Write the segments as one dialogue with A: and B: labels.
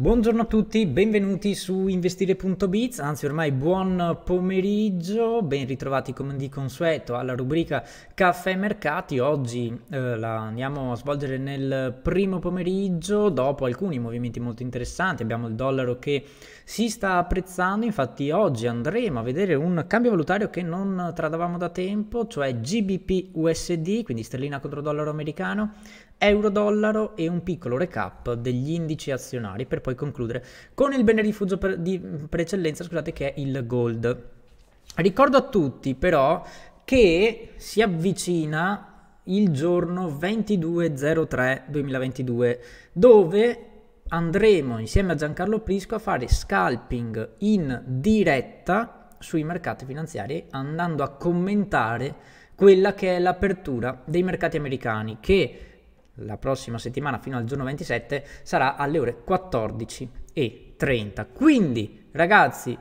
A: Buongiorno a tutti, benvenuti su investire.biz, anzi ormai buon pomeriggio, ben ritrovati come di consueto alla rubrica Caffè Mercati. Oggi eh, la andiamo a svolgere nel primo pomeriggio dopo alcuni movimenti molto interessanti. Abbiamo il dollaro che si sta apprezzando, infatti oggi andremo a vedere un cambio valutario che non tradavamo da tempo, cioè GBP USD, quindi sterlina contro dollaro americano, euro-dollaro e un piccolo recap degli indici azionari per poi concludere con il bene rifugio per, di, per eccellenza scusate, che è il gold. Ricordo a tutti però che si avvicina il giorno 22.03.2022 dove andremo insieme a Giancarlo Prisco a fare scalping in diretta sui mercati finanziari andando a commentare quella che è l'apertura dei mercati americani che la prossima settimana fino al giorno 27 sarà alle ore 14.30. Quindi ragazzi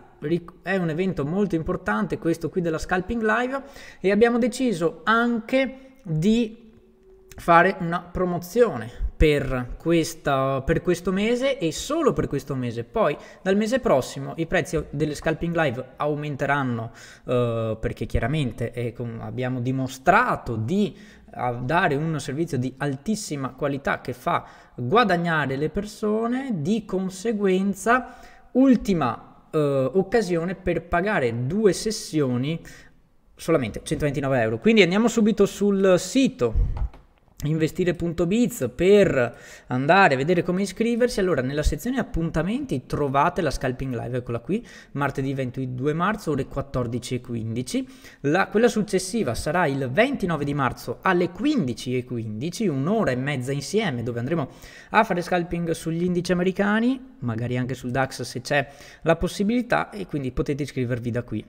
A: è un evento molto importante questo qui della Scalping Live e abbiamo deciso anche di fare una promozione per, questa, per, questo mese e solo per questo mese. Poi dal mese prossimo i prezzi delle Scalping Live aumenteranno eh, perché chiaramente eh, abbiamo dimostrato di a dare un servizio di altissima qualità che fa guadagnare le persone, di conseguenza ultima eh, occasione per pagare due sessioni solamente 129 euro. Quindi andiamo subito sul sito investire.biz per andare a vedere come iscriversi allora nella sezione appuntamenti trovate la scalping live eccola qui martedì 22 marzo ore 14.15 la, quella successiva sarà il 29 di marzo alle 15.15 15, un'ora e mezza insieme dove andremo a fare scalping sugli indici americani magari anche sul DAX se c'è la possibilità e quindi potete iscrivervi da qui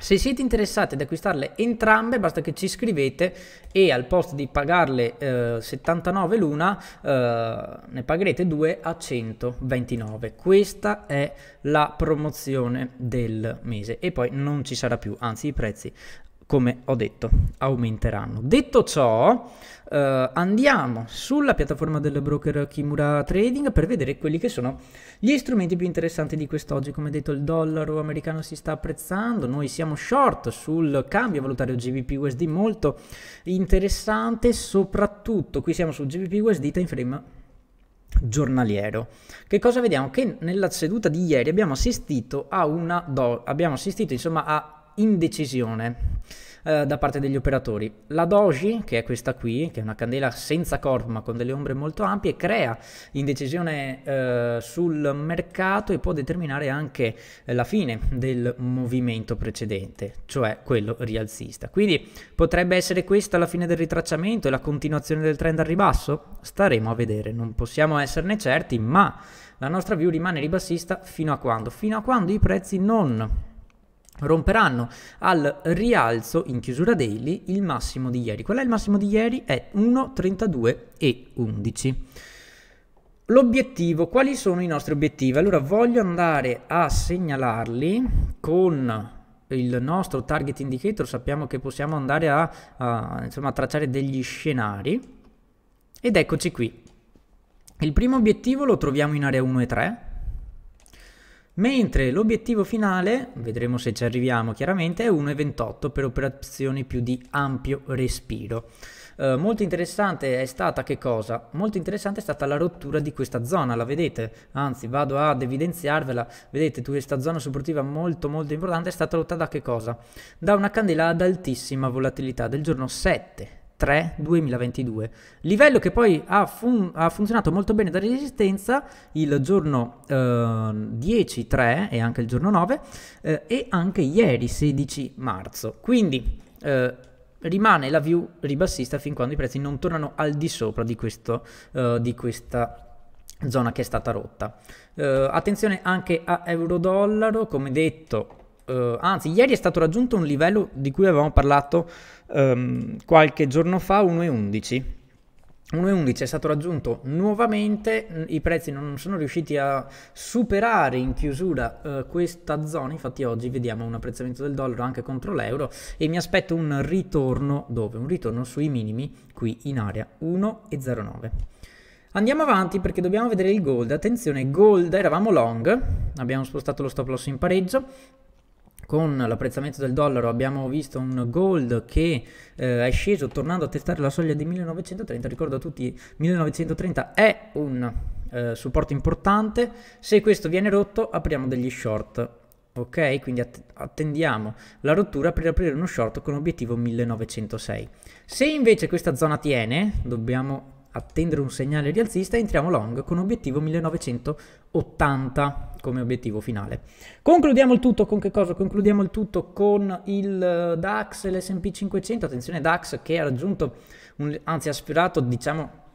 A: se siete interessati ad acquistarle entrambe basta che ci iscrivete e al posto di pagarle eh, 79 l'una eh, ne pagherete 2 a 129. Questa è la promozione del mese e poi non ci sarà più, anzi i prezzi come ho detto, aumenteranno. Detto ciò, eh, andiamo sulla piattaforma del broker Kimura Trading per vedere quelli che sono gli strumenti più interessanti di quest'oggi. Come detto, il dollaro americano si sta apprezzando, noi siamo short sul cambio valutario GBP-USD, molto interessante, soprattutto qui siamo su GBP-USD time frame giornaliero. Che cosa vediamo? Che nella seduta di ieri abbiamo assistito a una do- abbiamo assistito insomma a indecisione eh, da parte degli operatori. La Doji, che è questa qui, che è una candela senza corpo ma con delle ombre molto ampie, crea indecisione eh, sul mercato e può determinare anche eh, la fine del movimento precedente, cioè quello rialzista. Quindi potrebbe essere questa la fine del ritracciamento e la continuazione del trend al ribasso? Staremo a vedere, non possiamo esserne certi, ma la nostra view rimane ribassista fino a quando? Fino a quando i prezzi non romperanno al rialzo in chiusura daily il massimo di ieri. Qual è il massimo di ieri? È 1,32,11. L'obiettivo, quali sono i nostri obiettivi? Allora voglio andare a segnalarli con il nostro target indicator, sappiamo che possiamo andare a, a, insomma, a tracciare degli scenari ed eccoci qui. Il primo obiettivo lo troviamo in area 1 e 3, mentre l'obiettivo finale, vedremo se ci arriviamo chiaramente, è 1,28 per operazioni più di ampio respiro. Eh, molto interessante è stata che cosa? Molto interessante è stata la rottura di questa zona, la vedete? Anzi, vado ad evidenziarvela, vedete questa zona supportiva molto molto importante è stata rotta da che cosa? Da una candela ad altissima volatilità del giorno 7, 3 2022, livello che poi ha, fun ha funzionato molto bene da resistenza il giorno eh, 10 3 e anche il giorno 9 eh, e anche ieri 16 marzo. Quindi eh, rimane la view ribassista fin quando i prezzi non tornano al di sopra di, questo, eh, di questa zona che è stata rotta. Eh, attenzione anche a euro-dollaro, come detto eh, anzi ieri è stato raggiunto un livello di cui avevamo parlato ehm, qualche giorno fa, 1,11. 1,11 è stato raggiunto nuovamente, i prezzi non sono riusciti a superare in chiusura eh, questa zona, infatti oggi vediamo un apprezzamento del dollaro anche contro l'euro e mi aspetto un ritorno dove? Un ritorno sui minimi qui in area 1,09. Andiamo avanti perché dobbiamo vedere il gold, attenzione gold, eravamo long, abbiamo spostato lo stop loss in pareggio, con l'apprezzamento del dollaro abbiamo visto un gold che eh, è sceso tornando a testare la soglia di 1930, ricordo a tutti 1930 è un eh, supporto importante, se questo viene rotto apriamo degli short, ok? Quindi att attendiamo la rottura per aprire uno short con obiettivo 1906. Se invece questa zona tiene, dobbiamo attendere un segnale rialzista e entriamo long con obiettivo 1980 come obiettivo finale. Concludiamo il tutto con che cosa? Concludiamo il tutto con il eh, DAX e l'S&P 500, attenzione DAX che ha raggiunto, un, anzi ha sfiorato diciamo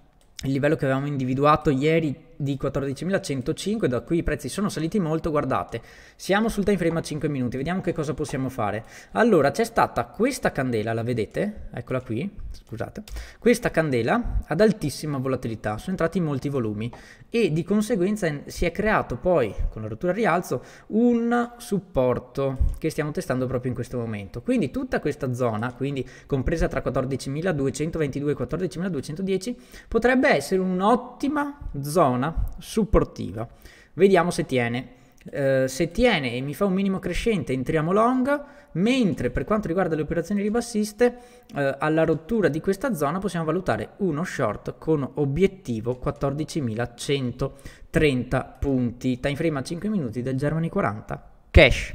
A: il livello che avevamo individuato ieri di 14.105, da qui i prezzi sono saliti molto, guardate, siamo sul time frame a 5 minuti, vediamo che cosa possiamo fare. Allora, c'è stata questa candela, la vedete? Eccola qui, scusate. Questa candela ad altissima volatilità, sono entrati molti volumi e di conseguenza si è creato poi, con la rottura a rialzo, un supporto che stiamo testando proprio in questo momento. Quindi tutta questa zona, quindi compresa tra 14.222 e 14.210, potrebbe essere un'ottima zona supportiva. Vediamo se tiene. Eh, se tiene e mi fa un minimo crescente entriamo long, mentre per quanto riguarda le operazioni ribassiste, eh, alla rottura di questa zona possiamo valutare uno short con obiettivo 14.130 punti. Time frame a 5 minuti del Germany 40. Cash.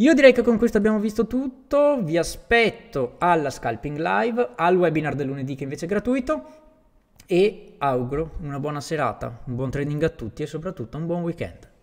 A: Io direi che con questo abbiamo visto tutto, vi aspetto alla Scalping Live, al webinar del lunedì che invece è gratuito, e auguro una buona serata, un buon trading a tutti e soprattutto un buon weekend.